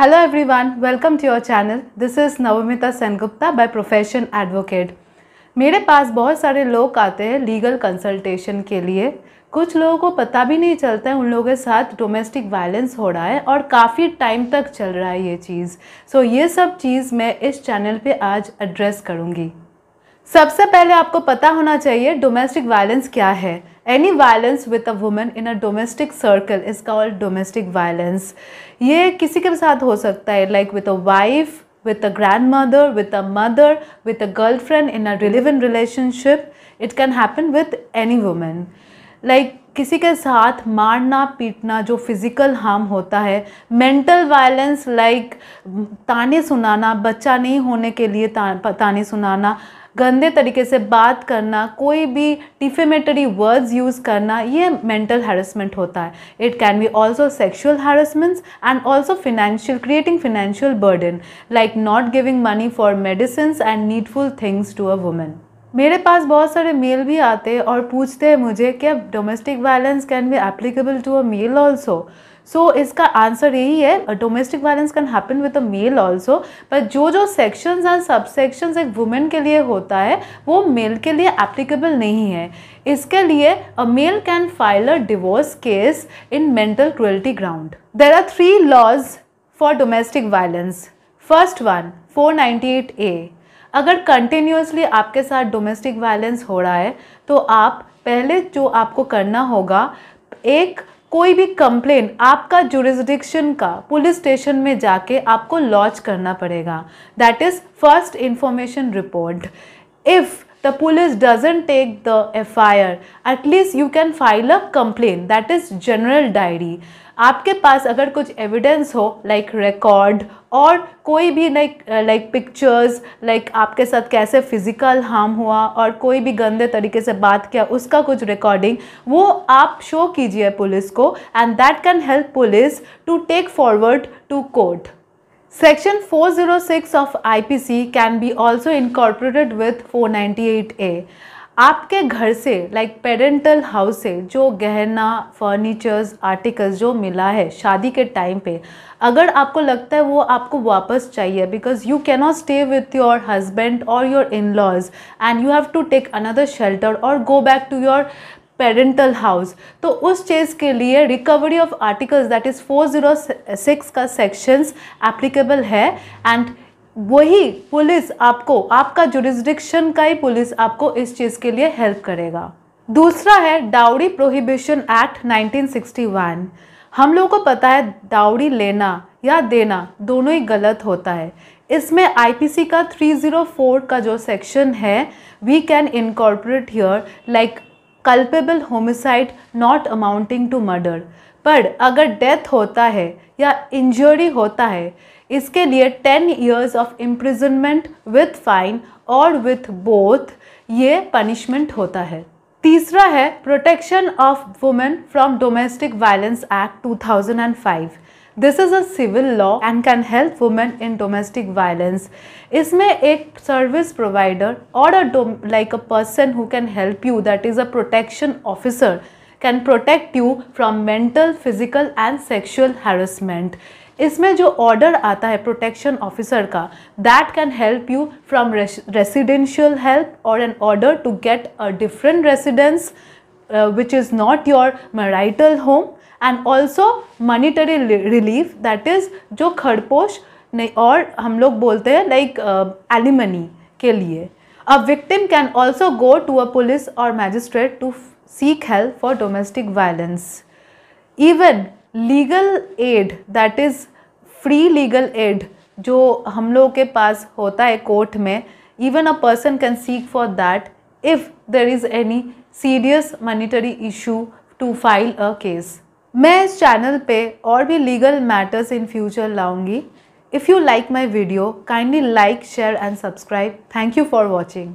Hello everyone, welcome to your channel this is Navmita Sengupta by profession advocate मेरे पास बहुत सारे लोग आते हैं लीगल कंसल्टेशन के लिए कुछ लोगों को पता भी नहीं चलता है उन लोगों के साथ डोमेस्टिक वायलेंस हो रहा है और काफ़ी टाइम तक चल रहा है ये चीज़ सो so, ये सब चीज़ मैं इस चैनल पे आज एड्रेस करूँगी सबसे पहले आपको पता होना चाहिए डोमेस्टिक वायलेंस क्या है any violence with a women in a domestic circle is called domestic violence ये किसी के साथ हो सकता है like with a wife mother with a mother with a girlfriend in a a in relationship it can happen with any women like किसी के साथ मारना पीटना जो फिज़िकल हार्म होता है मेंटल वायलेंस लाइक ताने सुनाना बच्चा नहीं होने के लिए ता, ताने सुनाना गंदे तरीके से बात करना कोई भी डिफेमेटरी वर्ड्स यूज़ करना ये मेंटल हैरेसमेंट होता है it can be also sexual harassments and also financial creating financial burden like not giving money for medicine and needful things to a women मेरे पास बहुत सारे मेल भी आते और पूछते हैं मुझे क्या domestic violence can be applicable to a male also so इसका आंसर यही है domestic violence can happen with a male also but जो जो सेक्शंस एंड सब सेक्शंस एक वुमेन के लिए होता है वो मेल के लिए एप्लीकेबल नहीं है इसके लिए a male can file a divorce case in mental cruelty ground there are three laws for domestic violence first one four ninety eight A अगर कंटिन्यूसली आपके साथ डोमेस्टिक वायलेंस हो रहा है तो आप पहले जो आपको करना होगा एक कोई भी कंप्लेन आपका जुरिस्डिक्शन का पुलिस स्टेशन में जाके आपको लॉन्च करना पड़ेगा that is first information report if the police doesn't take the FIR. At least you can file a complaint. That is general diary. आपके पास अगर कुछ एविडेंस हो लाइक like रिकॉर्ड और कोई भी लाइक लाइक पिक्चर्स लाइक आपके साथ कैसे फिज़िकल हार्म हुआ और कोई भी गंदे तरीके से बात किया उसका कुछ रिकॉर्डिंग वो आप शो कीजिए पुलिस को and that can help police to take forward to court Section 406 of IPC can be also incorporated with 498A. आपके घर से लाइक पेरेंटल हाउस से जो गहना फर्नीचर्स आर्टिकल्स जो मिला है शादी के टाइम पे अगर आपको लगता है वो आपको वापस चाहिए because you cannot stay with your husband और your in laws and you have to take another shelter और go back to your parental house तो उस चीज़ के लिए recovery of articles that is four zero six का sections applicable है and वही पुलिस आपको आपका जुरिस्डिक्शन का ही पुलिस आपको इस चीज़ के लिए हेल्प करेगा दूसरा है डाउरी प्रोहिबिशन एक्ट 1961 हम लोगों को पता है डाउरी लेना या देना दोनों ही गलत होता है इसमें आईपीसी का 304 का जो सेक्शन है we can incorporate here like culpable homicide not amounting to murder पर अगर डेथ होता है या इंजरी होता है इसके लिए ten years of imprisonment with fine और विथ बोथ ये पनिशमेंट होता है तीसरा है protection of women from domestic violence act 2005 This is a civil law and can help women in domestic violence. इसमें एक service provider or a like a person who can help you that is a protection officer can protect you from mental, physical and sexual harassment. इसमें जो order आता the protection officer that can help you from residential help or an order to get a different residence uh, which is not your marital home. And also monetary relief that is जो खड़पोश नहीं और हम लोग बोलते हैं like alimony uh, के लिए a victim can also go to a police और magistrate to seek help for domestic violence even legal aid that is free legal aid जो हम लोगों के पास होता है कोर्ट में even a person can seek for that if there is any serious monetary issue to file a case मैं इस चैनल पे और भी लीगल मैटर्स इन फ्यूचर लाऊंगी if you like my video kindly like share and subscribe thank you for watching